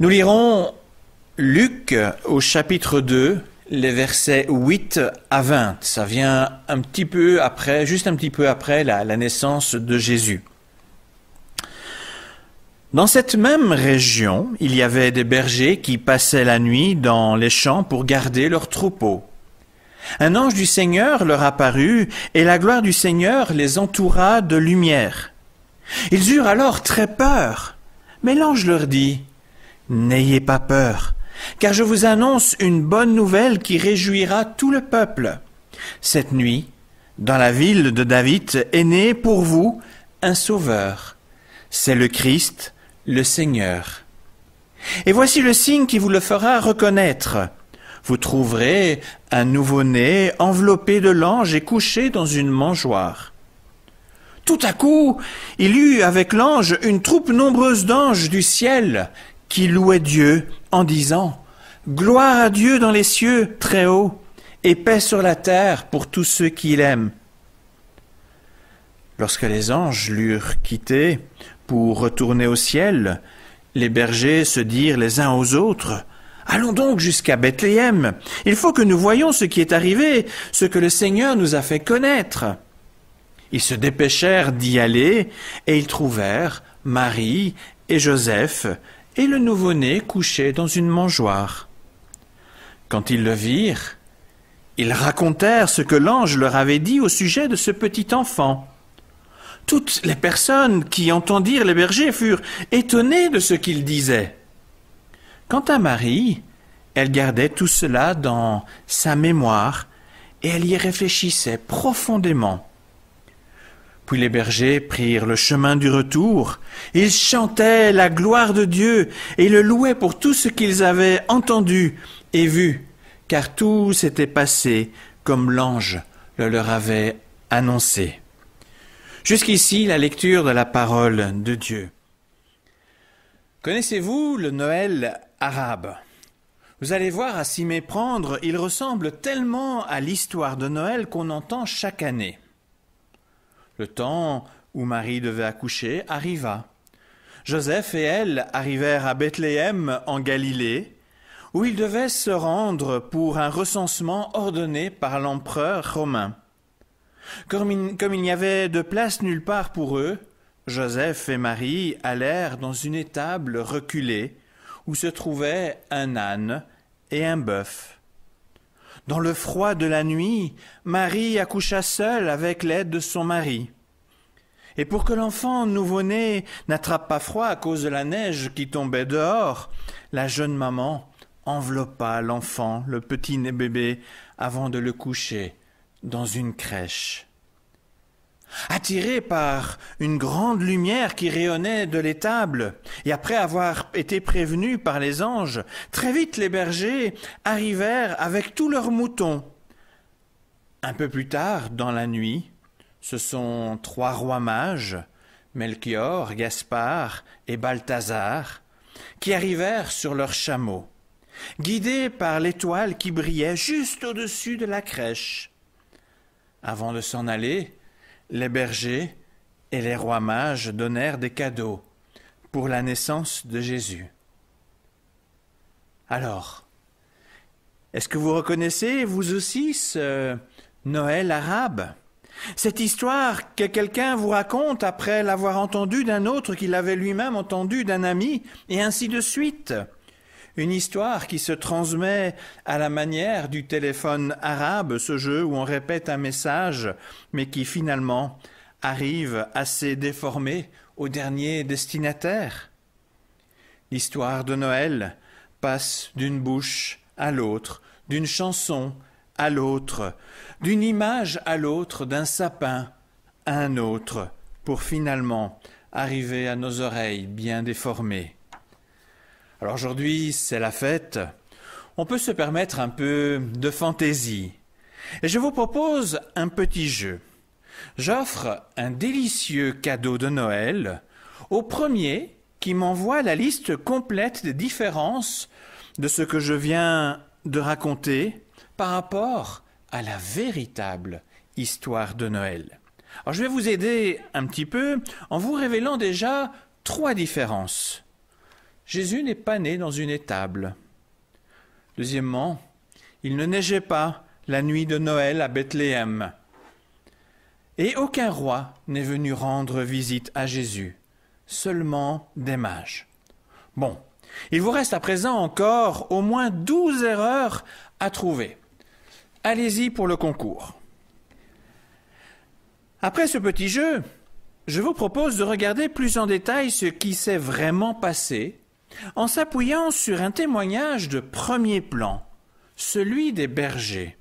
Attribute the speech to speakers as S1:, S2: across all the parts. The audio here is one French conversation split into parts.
S1: Nous lirons Luc au chapitre 2, les versets 8 à 20. Ça vient un petit peu après, juste un petit peu après la, la naissance de Jésus. Dans cette même région, il y avait des bergers qui passaient la nuit dans les champs pour garder leurs troupeaux. Un ange du Seigneur leur apparut, et la gloire du Seigneur les entoura de lumière. Ils eurent alors très peur, mais l'ange leur dit, N'ayez pas peur, car je vous annonce une bonne nouvelle qui réjouira tout le peuple. Cette nuit, dans la ville de David, est né pour vous un Sauveur. C'est le Christ, le Seigneur. Et voici le signe qui vous le fera reconnaître. Vous trouverez un nouveau-né enveloppé de l'ange et couché dans une mangeoire. Tout à coup, il y eut avec l'ange une troupe nombreuse d'anges du ciel qui louait Dieu en disant Gloire à Dieu dans les cieux très haut, et paix sur la terre pour tous ceux qui l'aiment. Lorsque les anges l'eurent quitté pour retourner au ciel, les bergers se dirent les uns aux autres Allons donc jusqu'à Bethléem. Il faut que nous voyions ce qui est arrivé, ce que le Seigneur nous a fait connaître. Ils se dépêchèrent d'y aller, et ils trouvèrent Marie et Joseph, et le nouveau-né couchait dans une mangeoire. Quand ils le virent, ils racontèrent ce que l'ange leur avait dit au sujet de ce petit enfant. Toutes les personnes qui entendirent les bergers furent étonnées de ce qu'il disait. Quant à Marie, elle gardait tout cela dans sa mémoire et elle y réfléchissait profondément. Puis les bergers prirent le chemin du retour. Ils chantaient la gloire de Dieu et le louaient pour tout ce qu'ils avaient entendu et vu, car tout s'était passé comme l'ange le leur avait annoncé. Jusqu'ici la lecture de la parole de Dieu. Connaissez-vous le Noël arabe Vous allez voir à s'y méprendre, il ressemble tellement à l'histoire de Noël qu'on entend chaque année. Le temps où Marie devait accoucher arriva. Joseph et elle arrivèrent à Bethléem en Galilée, où ils devaient se rendre pour un recensement ordonné par l'empereur romain. Comme il, n'y avait de place nulle part pour eux, Joseph et Marie allèrent dans une étable reculée où se trouvaient un âne et un bœuf. Dans le froid de la nuit, Marie accoucha seule avec l'aide de son mari. Et pour que l'enfant nouveau-né n'attrape pas froid à cause de la neige qui tombait dehors, la jeune maman enveloppa l'enfant, le petit bébé, avant de le coucher dans une crèche. Attirés par une grande lumière qui rayonnait de l'étable, et après avoir été prévenus par les anges, très vite les bergers arrivèrent avec tous leurs moutons. Un peu plus tard, dans la nuit, ce sont trois rois mages, Melchior, Gaspard et Balthazar, qui arrivèrent sur leurs chameaux, guidés par l'étoile qui brillait juste au-dessus de la crèche. Avant de s'en aller, les bergers et les rois mages donnèrent des cadeaux pour la naissance de Jésus. Alors, est-ce que vous reconnaissez, vous aussi, ce Noël arabe Cette histoire que quelqu'un vous raconte après l'avoir entendue d'un autre qui l'avait lui-même entendue d'un ami, et ainsi de suite. Une histoire qui se transmet à la manière du téléphone arabe, ce jeu où on répète un message, mais qui finalement arrive assez déformé au dernier destinataire. L'histoire de Noël passe d'une bouche à l'autre, d'une chanson à l'autre, d'une image à l'autre, d'un sapin à un autre, pour finalement arriver à nos oreilles bien déformées. Alors aujourd'hui, c'est la fête. On peut se permettre un peu de fantaisie. Et je vous propose un petit jeu. J'offre un délicieux cadeau de Noël au premier qui m'envoie la liste complète des différences de ce que je viens de raconter par rapport à la véritable histoire de Noël. Alors je vais vous aider un petit peu en vous révélant déjà trois différences. Jésus n'est pas né dans une étable. Deuxièmement, il ne neigeait pas la nuit de Noël à Bethléem. Et aucun roi n'est venu rendre visite à Jésus, seulement des mages. Bon, il vous reste à présent encore au moins douze erreurs à trouver. Allez-y pour le concours. Après ce petit jeu, je vous propose de regarder plus en détail ce qui s'est vraiment passé en s'appuyant sur un témoignage de premier plan, celui des bergers.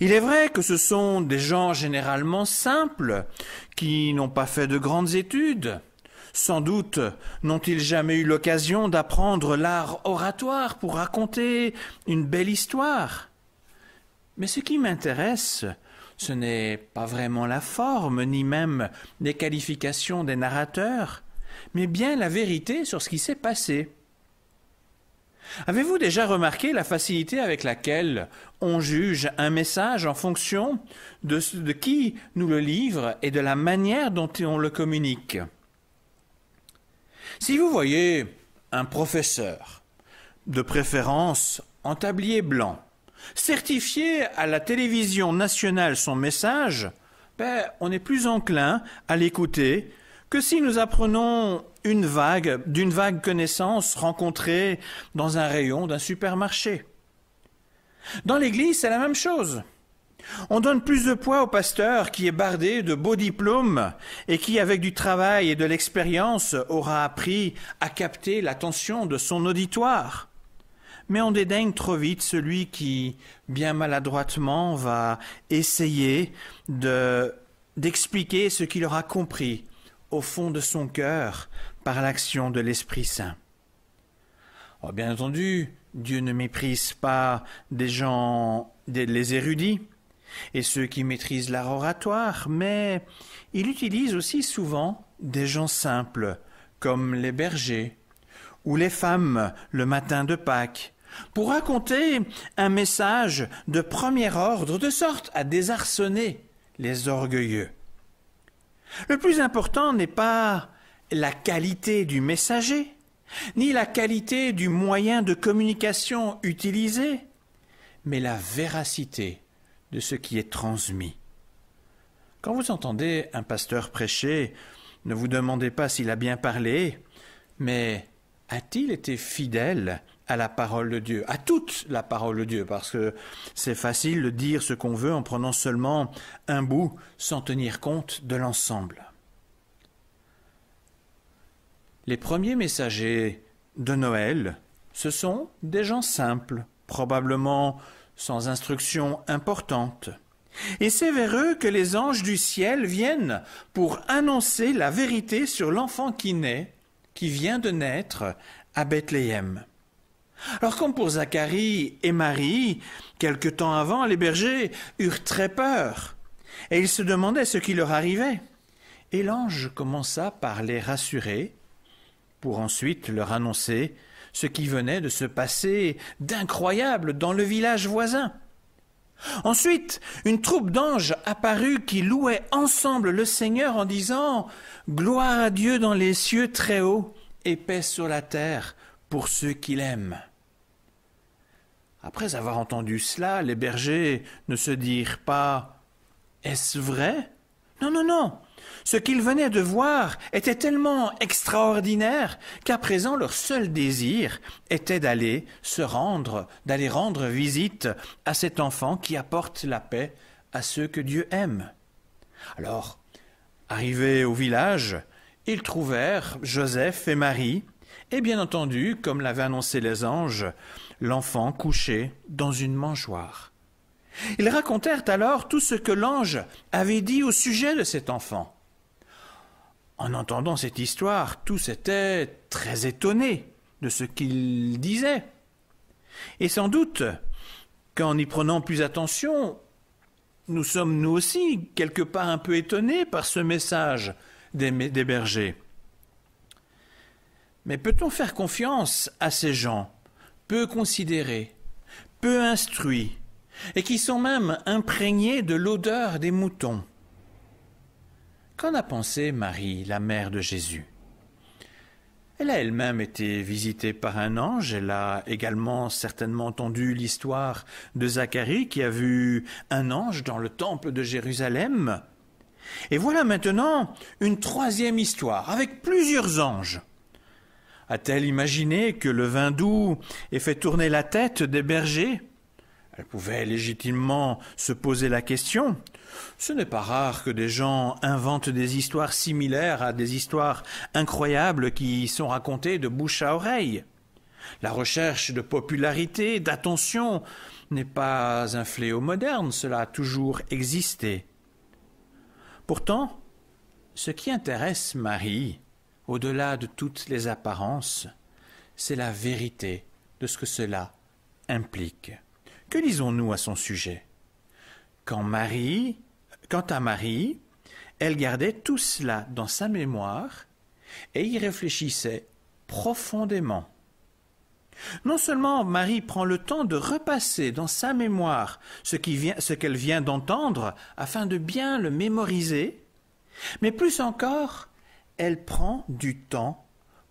S1: Il est vrai que ce sont des gens généralement simples, qui n'ont pas fait de grandes études. Sans doute n'ont-ils jamais eu l'occasion d'apprendre l'art oratoire pour raconter une belle histoire. Mais ce qui m'intéresse, ce n'est pas vraiment la forme, ni même les qualifications des narrateurs, mais bien la vérité sur ce qui s'est passé. Avez-vous déjà remarqué la facilité avec laquelle on juge un message en fonction de, de, qui nous le livre et de la manière dont on le communique Si vous voyez un professeur, de préférence en tablier blanc, certifier à la télévision nationale son message, ben, on est plus enclin à l'écouter que si nous apprenons une vague, d'une vague connaissance rencontrée dans un rayon d'un supermarché. Dans l'Église, c'est la même chose. On donne plus de poids au pasteur qui est bardé de beaux diplômes et qui, avec du travail et de l'expérience, aura appris à capter l'attention de son auditoire. Mais on dédaigne trop vite celui qui, bien maladroitement, va essayer de, d'expliquer ce qu'il aura compris au fond de son cœur par l'action de l'Esprit Saint. Oh, bien entendu, Dieu ne méprise pas des gens, des, les érudits et ceux qui maîtrisent l'art oratoire, mais il utilise aussi souvent des gens simples, comme les bergers ou les femmes le matin de Pâques, pour raconter un message de premier ordre, de sorte à désarçonner les orgueilleux. Le plus important n'est pas la qualité du messager, ni la qualité du moyen de communication utilisé, mais la véracité de ce qui est transmis. Quand vous entendez un pasteur prêcher, ne vous demandez pas s'il a bien parlé, mais a-t-il été fidèle à la parole de Dieu, à toute la parole de Dieu, parce que c'est facile de dire ce qu'on veut en prenant seulement un bout sans tenir compte de l'ensemble. Les premiers messagers de Noël, ce sont des gens simples, probablement sans instruction importante. Et c'est vers eux que les anges du ciel viennent pour annoncer la vérité sur l'enfant qui naît, qui vient de naître à Bethléem. Alors comme pour Zacharie et Marie, quelque temps avant, les bergers eurent très peur, et ils se demandaient ce qui leur arrivait. Et l'ange commença par les rassurer, pour ensuite leur annoncer ce qui venait de se passer d'incroyable dans le village voisin. Ensuite, une troupe d'anges apparut qui louait ensemble le Seigneur en disant Gloire à Dieu dans les cieux très hauts et paix sur la terre pour ceux qu'il aime. Après avoir entendu cela, les bergers ne se dirent pas Est-ce vrai Non, non, non. Ce qu'ils venaient de voir était tellement extraordinaire qu'à présent leur seul désir était d'aller se rendre, d'aller rendre visite à cet enfant qui apporte la paix à ceux que Dieu aime. Alors, arrivés au village, ils trouvèrent Joseph et Marie et bien entendu, comme l'avaient annoncé les anges, l'enfant couché dans une mangeoire. Ils racontèrent alors tout ce que l'ange avait dit au sujet de cet enfant. En entendant cette histoire, tous étaient très étonnés de ce qu'il disait. Et sans doute qu'en y prenant plus attention, nous sommes nous aussi quelque part un peu étonnés par ce message des bergers. Mais peut-on faire confiance à ces gens, peu considérés, peu instruits, et qui sont même imprégnés de l'odeur des moutons Qu'en a pensé Marie, la mère de Jésus Elle a elle-même été visitée par un ange, elle a également certainement entendu l'histoire de Zacharie qui a vu un ange dans le temple de Jérusalem. Et voilà maintenant une troisième histoire avec plusieurs anges. A-t-elle imaginé que le vin doux ait fait tourner la tête des bergers Elle pouvait légitimement se poser la question. Ce n'est pas rare que des gens inventent des histoires similaires à des histoires incroyables qui sont racontées de bouche à oreille. La recherche de popularité, d'attention, n'est pas un fléau moderne, cela a toujours existé. Pourtant, ce qui intéresse Marie, au-delà de toutes les apparences, c'est la vérité de ce que cela implique. Que lisons-nous à son sujet Quand Marie, quant à Marie, elle gardait tout cela dans sa mémoire et y réfléchissait profondément. Non seulement Marie prend le temps de repasser dans sa mémoire ce qu'elle vient, vient d'entendre afin de bien le mémoriser, mais plus encore, elle prend du temps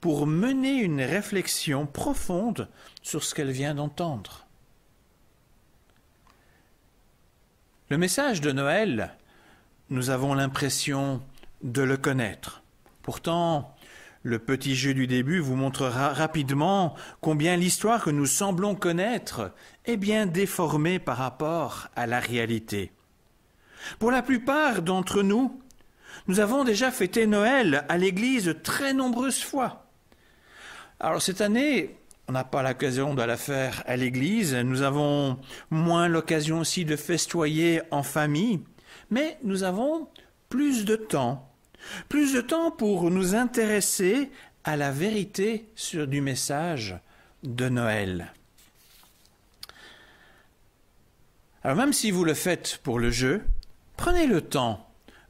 S1: pour mener une réflexion profonde sur ce qu'elle vient d'entendre. Le message de Noël, nous avons l'impression de le connaître. Pourtant, le petit jeu du début vous montrera rapidement combien l'histoire que nous semblons connaître est bien déformée par rapport à la réalité. Pour la plupart d'entre nous, nous avons déjà fêté Noël à l'église très nombreuses fois. Alors cette année, on n'a pas l'occasion de la faire à l'église, nous avons moins l'occasion aussi de festoyer en famille, mais nous avons plus de temps, plus de temps pour nous intéresser à la vérité sur du message de Noël. Alors même si vous le faites pour le jeu, prenez le temps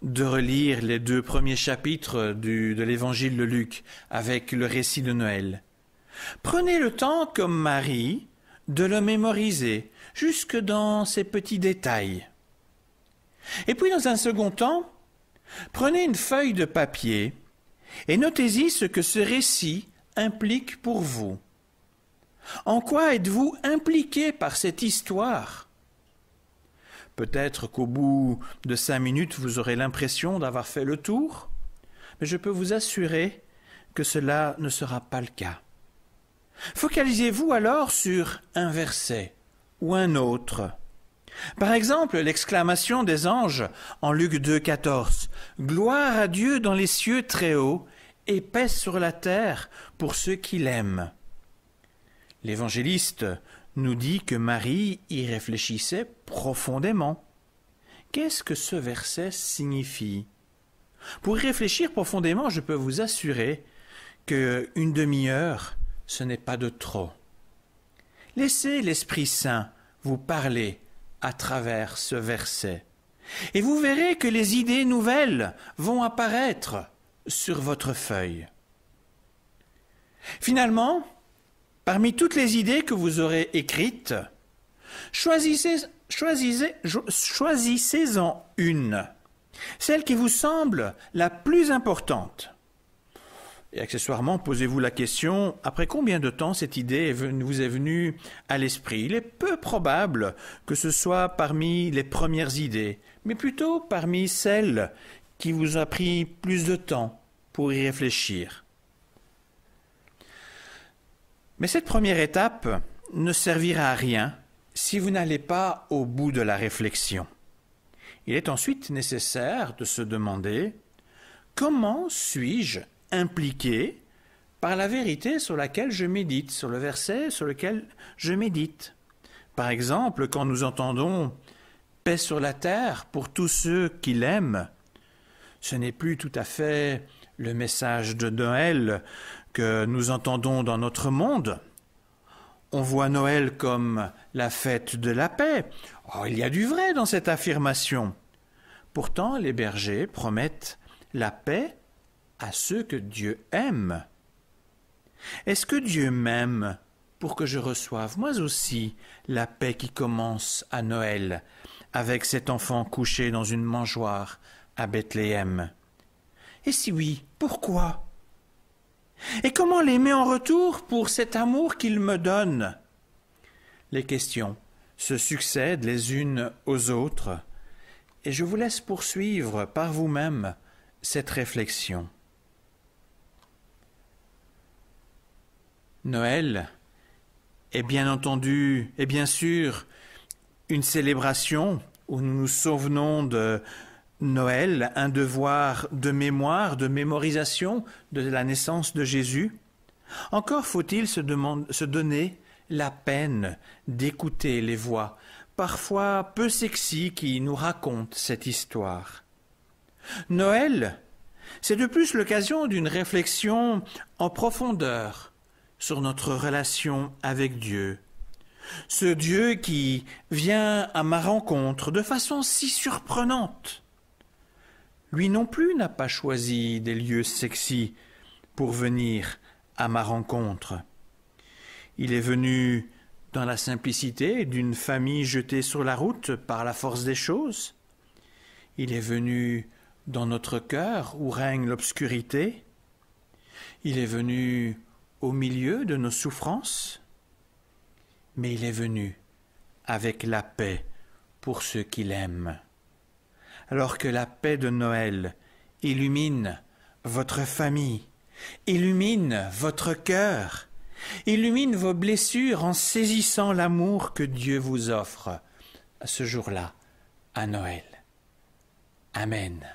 S1: de relire les deux premiers chapitres de l'évangile de Luc avec le récit de Noël. Prenez le temps, comme Marie, de le mémoriser, jusque dans ses petits détails. Et puis, dans un second temps, prenez une feuille de papier et notez-y ce que ce récit implique pour vous. En quoi êtes-vous impliqué par cette histoire Peut-être qu'au bout de cinq minutes, vous aurez l'impression d'avoir fait le tour, mais je peux vous assurer que cela ne sera pas le cas. Focalisez-vous alors sur un verset ou un autre. Par exemple, l'exclamation des anges en Luc 2,14 Gloire à Dieu dans les cieux très hauts et paix sur la terre pour ceux qui l'aiment. L'évangéliste nous dit que Marie y réfléchissait profondément. Qu'est-ce que ce verset signifie Pour réfléchir profondément, je peux vous assurer que une demi-heure, ce n'est pas de trop. Laissez l'Esprit Saint vous parler à travers ce verset. Et vous verrez que les idées nouvelles vont apparaître sur votre feuille. Finalement, Parmi toutes les idées que vous aurez écrites, choisissez, en une, celle qui vous semble la plus importante. Et accessoirement, posez-vous la question, après combien de temps cette idée vous est venue à l'esprit Il est peu probable que ce soit parmi les premières idées, mais plutôt parmi celles qui vous ont pris plus de temps pour y réfléchir. Mais cette première étape ne servira à rien si vous n'allez pas au bout de la réflexion. Il est ensuite nécessaire de se demander comment suis-je impliqué par la vérité sur laquelle je médite, sur le verset sur lequel je médite. Par exemple, quand nous entendons paix sur la terre pour tous ceux qui l'aiment, ce n'est plus tout à fait le message de Noël que nous entendons dans notre monde. On voit Noël comme la fête de la paix. Oh, il y a du vrai dans cette affirmation. Pourtant, les bergers promettent la paix à ceux que Dieu aime. Est-ce que Dieu m'aime pour que je reçoive moi aussi la paix qui commence à Noël, avec cet enfant couché dans une mangeoire à Bethléem et si oui, pourquoi Et comment l'aimer en retour pour cet amour qu'il me donne Les questions se succèdent les unes aux autres, et je vous laisse poursuivre par vous-même cette réflexion. Noël est bien entendu, et bien sûr, une célébration où nous nous souvenons de Noël un devoir de mémoire, de mémorisation de la naissance de Jésus Encore faut-il se, donner la peine d'écouter les voix, parfois peu sexy, qui nous racontent cette histoire. Noël, c'est de plus l'occasion d'une réflexion en profondeur sur notre relation avec Dieu. Ce Dieu qui vient à ma rencontre de façon si surprenante lui non plus n'a pas choisi des lieux sexy pour venir à ma rencontre. Il est venu dans la simplicité d'une famille jetée sur la route par la force des choses. Il est venu dans notre cœur où règne l'obscurité. Il est venu au milieu de nos souffrances. Mais il est venu avec la paix pour ceux qu'il l'aiment alors que la paix de Noël illumine votre famille, illumine votre cœur, illumine vos blessures en saisissant l'amour que Dieu vous offre ce jour-là, à Noël. Amen.